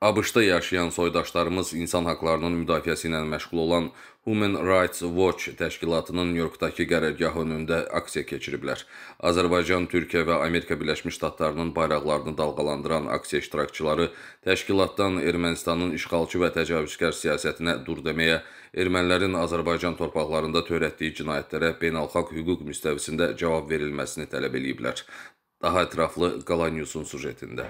ABŞ-da yaşayan soydaşlarımız insan haqqlarının müdafiəsi ilə məşğul olan Human Rights Watch təşkilatının Nyu-Yorkdakı qərargahı önündə aksiya keçiriblər. Azərbaycan, Türkiyə və Amerika Birləşmiş Ştatlarının bayraqlarını dalğalandıran aksiya iştirakçıları təşkilatdan Ermənistanın işğalçı və təcavüzkar siyasətinə dur deməyə, ermənilərin Azərbaycan torpaqlarında törətdiyi cinayətlərə beynəlxalq hüquq müstəvisində cavab verilməsini tələb eləyiblər. Daha ətraflı Qala Newsun sujetində.